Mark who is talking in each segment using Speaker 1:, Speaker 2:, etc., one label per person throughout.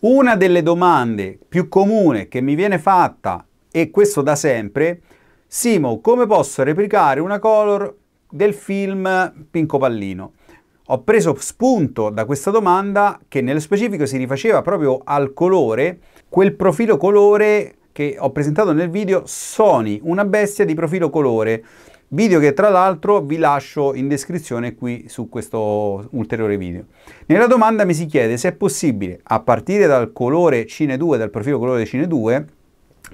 Speaker 1: Una delle domande più comune che mi viene fatta, e questo da sempre, Simo, come posso replicare una color del film Pinco Pallino? Ho preso spunto da questa domanda che nello specifico si rifaceva proprio al colore, quel profilo colore che ho presentato nel video Sony, una bestia di profilo colore video che tra l'altro vi lascio in descrizione qui su questo ulteriore video. Nella domanda mi si chiede se è possibile, a partire dal colore Cine 2, dal profilo colore Cine 2,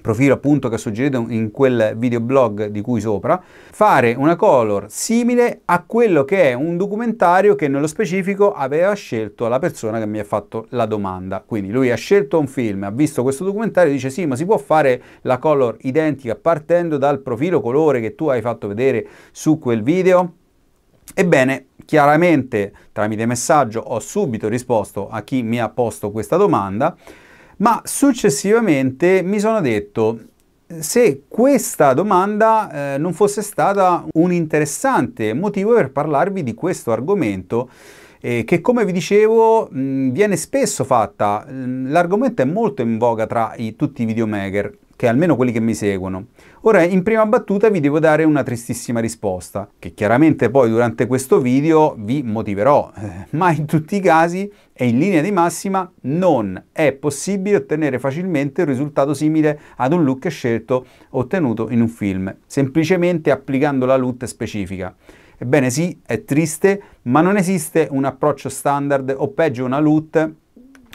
Speaker 1: profilo appunto che ho suggerito in quel videoblog di cui sopra, fare una color simile a quello che è un documentario che nello specifico aveva scelto la persona che mi ha fatto la domanda. Quindi lui ha scelto un film, ha visto questo documentario e dice sì, ma si può fare la color identica partendo dal profilo colore che tu hai fatto vedere su quel video? Ebbene, chiaramente tramite messaggio ho subito risposto a chi mi ha posto questa domanda ma successivamente mi sono detto se questa domanda eh, non fosse stata un interessante motivo per parlarvi di questo argomento eh, che come vi dicevo mh, viene spesso fatta, l'argomento è molto in voga tra i, tutti i videomaker che almeno quelli che mi seguono. Ora, in prima battuta vi devo dare una tristissima risposta, che chiaramente poi durante questo video vi motiverò, eh, ma in tutti i casi e in linea di massima non è possibile ottenere facilmente un risultato simile ad un look scelto ottenuto in un film, semplicemente applicando la LUT specifica. Ebbene sì, è triste, ma non esiste un approccio standard o peggio una LUT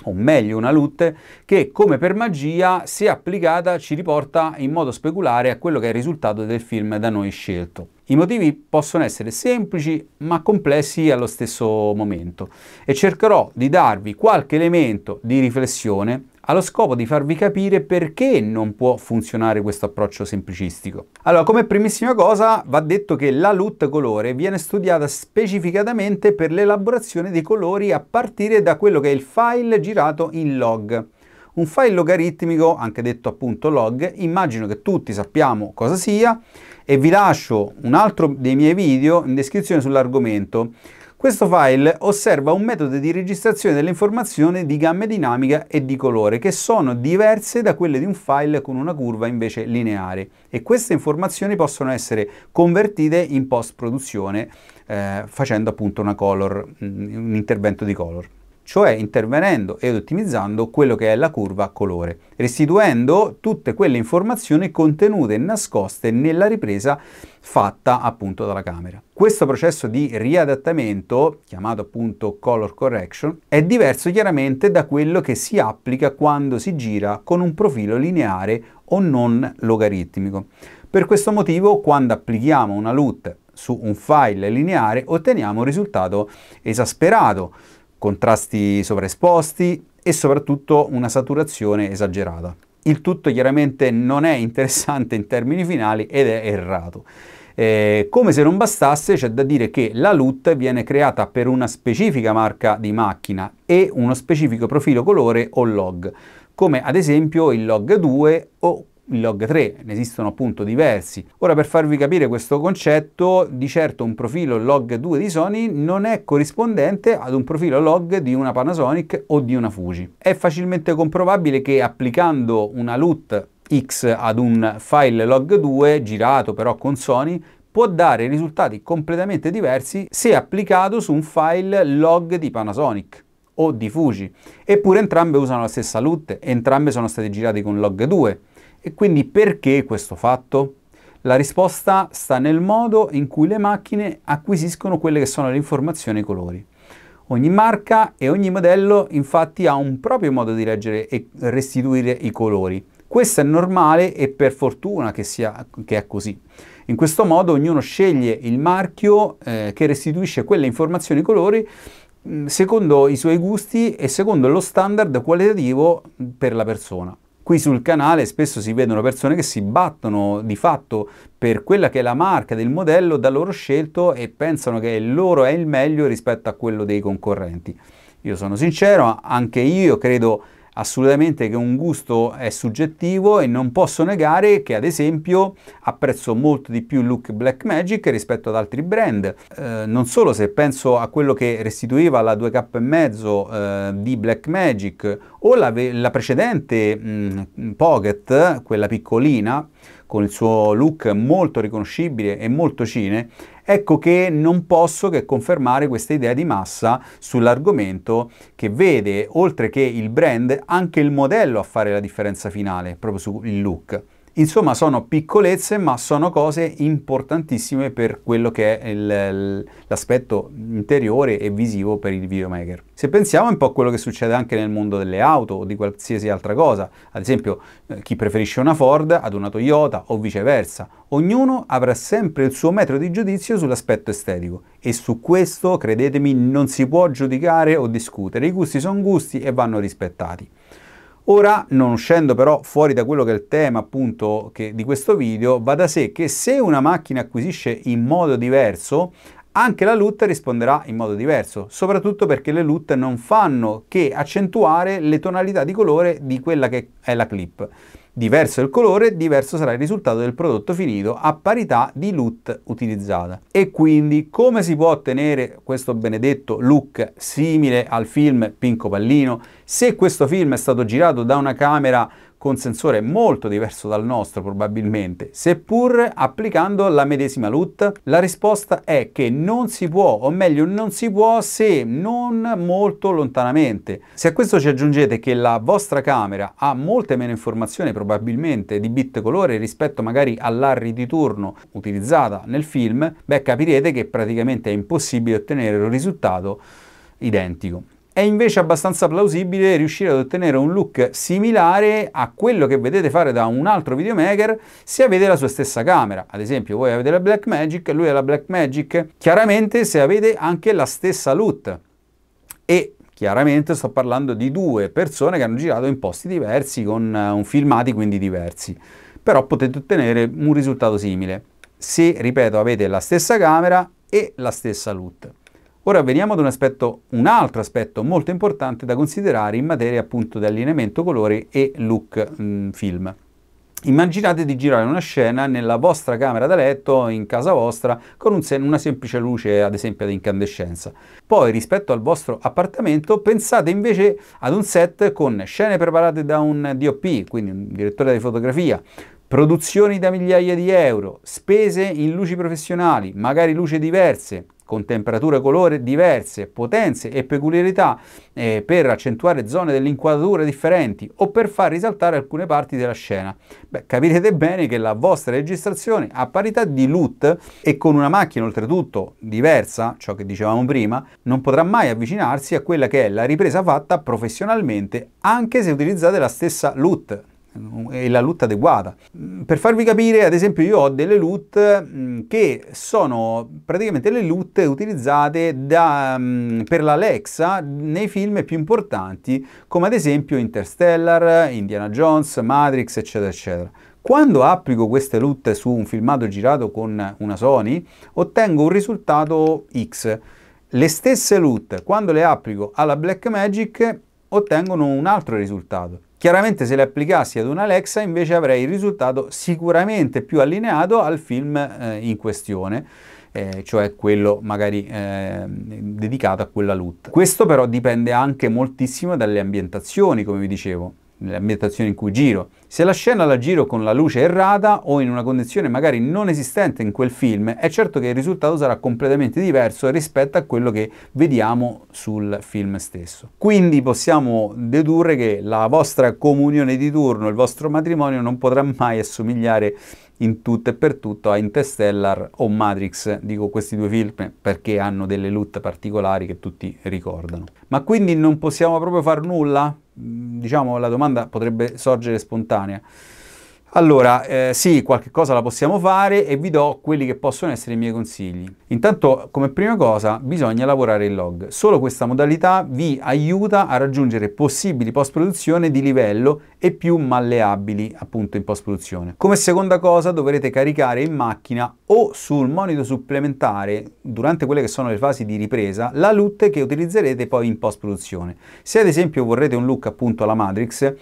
Speaker 1: o meglio una lutte, che come per magia, se applicata, ci riporta in modo speculare a quello che è il risultato del film da noi scelto. I motivi possono essere semplici ma complessi allo stesso momento e cercherò di darvi qualche elemento di riflessione allo scopo di farvi capire perché non può funzionare questo approccio semplicistico. Allora, come primissima cosa va detto che la LUT colore viene studiata specificatamente per l'elaborazione dei colori a partire da quello che è il file girato in log. Un file logaritmico, anche detto appunto log, immagino che tutti sappiamo cosa sia e vi lascio un altro dei miei video in descrizione sull'argomento questo file osserva un metodo di registrazione delle informazioni di gamma dinamica e di colore che sono diverse da quelle di un file con una curva invece lineare e queste informazioni possono essere convertite in post produzione eh, facendo appunto color, mm, un intervento di color cioè intervenendo ed ottimizzando quello che è la curva a colore, restituendo tutte quelle informazioni contenute e nascoste nella ripresa fatta appunto dalla camera. Questo processo di riadattamento, chiamato appunto color correction, è diverso chiaramente da quello che si applica quando si gira con un profilo lineare o non logaritmico. Per questo motivo, quando applichiamo una LUT su un file lineare, otteniamo un risultato esasperato, contrasti sovraesposti e soprattutto una saturazione esagerata. Il tutto chiaramente non è interessante in termini finali ed è errato. Eh, come se non bastasse c'è da dire che la LUT viene creata per una specifica marca di macchina e uno specifico profilo colore o log, come ad esempio il log 2 o il log 3, ne esistono appunto diversi. Ora per farvi capire questo concetto, di certo un profilo log 2 di Sony non è corrispondente ad un profilo log di una Panasonic o di una Fuji. È facilmente comprovabile che applicando una LUT X ad un file log 2 girato però con Sony può dare risultati completamente diversi se applicato su un file log di Panasonic o di Fuji. Eppure entrambe usano la stessa LUT, entrambe sono state girate con log 2. E quindi perché questo fatto? La risposta sta nel modo in cui le macchine acquisiscono quelle che sono le informazioni e i colori. Ogni marca e ogni modello infatti ha un proprio modo di leggere e restituire i colori. Questo è normale e per fortuna che, sia, che è così. In questo modo ognuno sceglie il marchio eh, che restituisce quelle informazioni e colori mm, secondo i suoi gusti e secondo lo standard qualitativo per la persona. Qui sul canale spesso si vedono persone che si battono di fatto per quella che è la marca del modello da loro scelto e pensano che il loro è il meglio rispetto a quello dei concorrenti. Io sono sincero, anche io credo assolutamente che un gusto è soggettivo e non posso negare che ad esempio apprezzo molto di più il look Black Magic rispetto ad altri brand. Eh, non solo se penso a quello che restituiva la 2K e eh, di Black Magic o la, la precedente mh, mm, Pocket, quella piccolina, con il suo look molto riconoscibile e molto cine, Ecco che non posso che confermare questa idea di massa sull'argomento che vede, oltre che il brand, anche il modello a fare la differenza finale, proprio sul look. Insomma, sono piccolezze, ma sono cose importantissime per quello che è l'aspetto interiore e visivo per il videomaker. Se pensiamo un po' a quello che succede anche nel mondo delle auto o di qualsiasi altra cosa, ad esempio eh, chi preferisce una Ford ad una Toyota o viceversa, ognuno avrà sempre il suo metro di giudizio sull'aspetto estetico e su questo, credetemi, non si può giudicare o discutere, i gusti sono gusti e vanno rispettati. Ora, non uscendo però fuori da quello che è il tema appunto che, di questo video, va da sé che se una macchina acquisisce in modo diverso, anche la LUT risponderà in modo diverso, soprattutto perché le LUT non fanno che accentuare le tonalità di colore di quella che è la clip. Diverso il colore, diverso sarà il risultato del prodotto finito a parità di LUT utilizzata. E quindi come si può ottenere questo benedetto look simile al film Pinco Pallino se questo film è stato girato da una camera con sensore molto diverso dal nostro probabilmente, seppur applicando la medesima LUT? La risposta è che non si può, o meglio non si può se non molto lontanamente. Se a questo ci aggiungete che la vostra camera ha molte meno informazioni probabilmente di bit colore rispetto magari all'arri di turno utilizzata nel film, beh capirete che praticamente è impossibile ottenere un risultato identico è invece abbastanza plausibile riuscire ad ottenere un look similare a quello che vedete fare da un altro videomaker se avete la sua stessa camera. Ad esempio voi avete la Blackmagic, lui ha la Blackmagic, chiaramente se avete anche la stessa loot. E chiaramente sto parlando di due persone che hanno girato in posti diversi, con eh, filmati quindi diversi. Però potete ottenere un risultato simile se, ripeto, avete la stessa camera e la stessa loot. Ora veniamo ad un, aspetto, un altro aspetto molto importante da considerare in materia appunto di allineamento colore e look mh, mm, film. Immaginate di girare una scena nella vostra camera da letto, in casa vostra, con un una semplice luce, ad esempio ad incandescenza. Poi, rispetto al vostro appartamento, pensate invece ad un set con scene preparate da un DOP, quindi un direttore di fotografia, produzioni da migliaia di euro, spese in luci professionali, magari luci diverse, con temperature e colore diverse, potenze e peculiarità eh, per accentuare zone dell'inquadratura differenti o per far risaltare alcune parti della scena. Beh, capirete bene che la vostra registrazione a parità di LUT e con una macchina oltretutto diversa, ciò che dicevamo prima, non potrà mai avvicinarsi a quella che è la ripresa fatta professionalmente anche se utilizzate la stessa LUT è la LUT adeguata. Mm, per farvi capire, ad esempio, io ho delle LUT mm, che sono praticamente le LUT utilizzate da, mm, per l'Alexa nei film più importanti, come ad esempio Interstellar, Indiana Jones, Matrix, eccetera, eccetera. Quando applico queste LUT su un filmato girato con una Sony, ottengo un risultato X. Le stesse LUT, quando le applico alla Blackmagic, ottengono un altro risultato. Chiaramente se le applicassi ad un Alexa invece avrei il risultato sicuramente più allineato al film eh, in questione. Eh, cioè quello magari eh, dedicato a quella LUT. Questo però dipende anche moltissimo dalle ambientazioni, come vi dicevo l'ambientazione in cui giro. Se la scena la giro con la luce errata o in una condizione magari non esistente in quel film, è certo che il risultato sarà completamente diverso rispetto a quello che vediamo sul film stesso. Quindi possiamo dedurre che la vostra comunione di turno, il vostro matrimonio non potrà mai assomigliare in tutto e per tutto a Interstellar o Matrix, dico questi due film perché hanno delle loot particolari che tutti ricordano. Ma quindi non possiamo proprio far nulla? diciamo, la domanda potrebbe sorgere spontanea. Allora, eh, sì, qualche cosa la possiamo fare e vi do quelli che possono essere i miei consigli. Intanto, come prima cosa, bisogna lavorare il log. Solo questa modalità vi aiuta a raggiungere possibili post-produzione di livello e più malleabili, appunto, in post-produzione. Come seconda cosa, dovrete caricare in macchina o sul monitor supplementare, durante quelle che sono le fasi di ripresa, la LUT che utilizzerete poi in post-produzione. Se ad esempio vorrete un look appunto alla Matrix,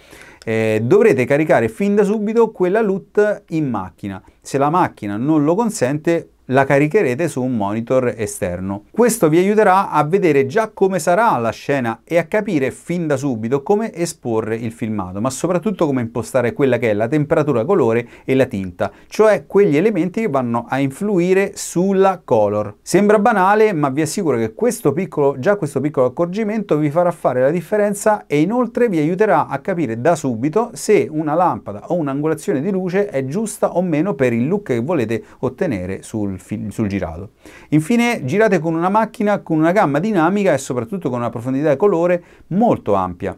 Speaker 1: eh, dovrete caricare fin da subito quella LUT in macchina. Se la macchina non lo consente la caricherete su un monitor esterno. Questo vi aiuterà a vedere già come sarà la scena e a capire fin da subito come esporre il filmato, ma soprattutto come impostare quella che è la temperatura colore e la tinta, cioè quegli elementi che vanno a influire sulla color. Sembra banale, ma vi assicuro che questo piccolo, già questo piccolo accorgimento vi farà fare la differenza e inoltre vi aiuterà a capire da subito se una lampada o un'angolazione di luce è giusta o meno per il look che volete ottenere sul sul, girato. Infine girate con una macchina con una gamma dinamica e soprattutto con una profondità di colore molto ampia.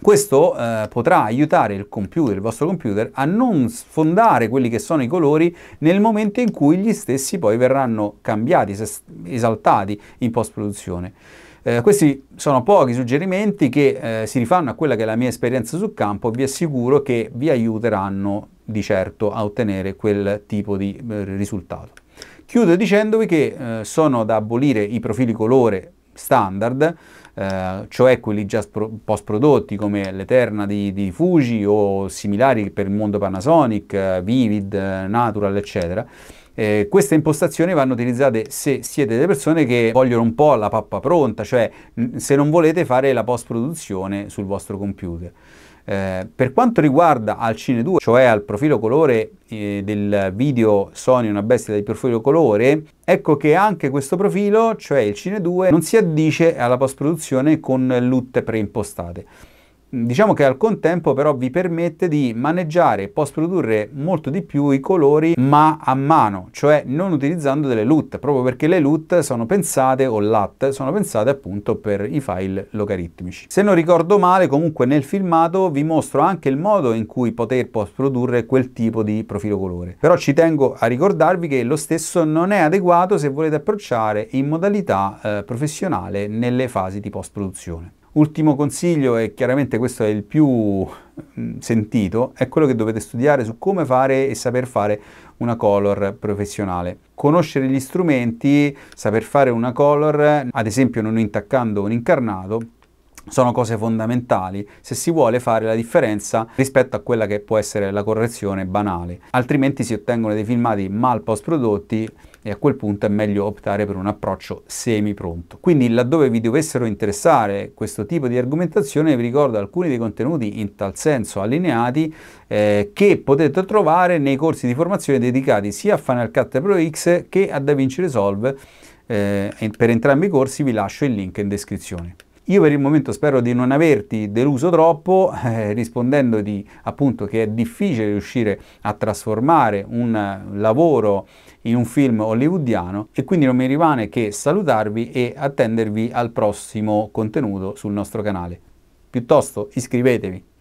Speaker 1: Questo eh, potrà aiutare il computer, il vostro computer, a non sfondare quelli che sono i colori nel momento in cui gli stessi poi verranno cambiati, esaltati in post-produzione. Eh, questi sono pochi suggerimenti che eh, si rifanno a quella che è la mia esperienza sul campo, e vi assicuro che vi aiuteranno di certo a ottenere quel tipo di eh, risultato. Chiudo dicendovi che eh, sono da abolire i profili colore standard, eh, cioè quelli già post prodotti come l'Eterna di, di, Fuji o similari per il mondo Panasonic, Vivid, Natural, eccetera. Eh, queste impostazioni vanno utilizzate se siete delle persone che vogliono un po' la pappa pronta, cioè se non volete fare la post produzione sul vostro computer. Eh, per quanto riguarda al Cine 2, cioè al profilo colore eh, del video Sony una bestia di profilo colore, ecco che anche questo profilo, cioè il Cine 2, non si addice alla post-produzione con lutte preimpostate. Diciamo che al contempo però vi permette di maneggiare e post-produrre molto di più i colori ma a mano, cioè non utilizzando delle LUT, proprio perché le LUT sono pensate, o LAT, sono pensate appunto per i file logaritmici. Se non ricordo male, comunque nel filmato vi mostro anche il modo in cui poter post-produrre quel tipo di profilo colore. Però ci tengo a ricordarvi che lo stesso non è adeguato se volete approcciare in modalità eh, professionale nelle fasi di post-produzione. Ultimo consiglio, e chiaramente questo è il più mm, sentito, è quello che dovete studiare su come fare e saper fare una color professionale. Conoscere gli strumenti, saper fare una color, ad esempio non intaccando un incarnato, sono cose fondamentali se si vuole fare la differenza rispetto a quella che può essere la correzione banale, altrimenti si ottengono dei filmati mal post prodotti e a quel punto è meglio optare per un approccio semi-pronto. Quindi laddove vi dovessero interessare questo tipo di argomentazione vi ricordo alcuni dei contenuti in tal senso allineati eh, che potete trovare nei corsi di formazione dedicati sia a Final Cut Pro X che a DaVinci Resolve. Eh, per entrambi i corsi vi lascio il link in descrizione. Io per il momento spero di non averti deluso troppo, eh, rispondendoti appunto che è difficile riuscire a trasformare un lavoro in un film hollywoodiano e quindi non mi rimane che salutarvi e attendervi al prossimo contenuto sul nostro canale. Piuttosto iscrivetevi.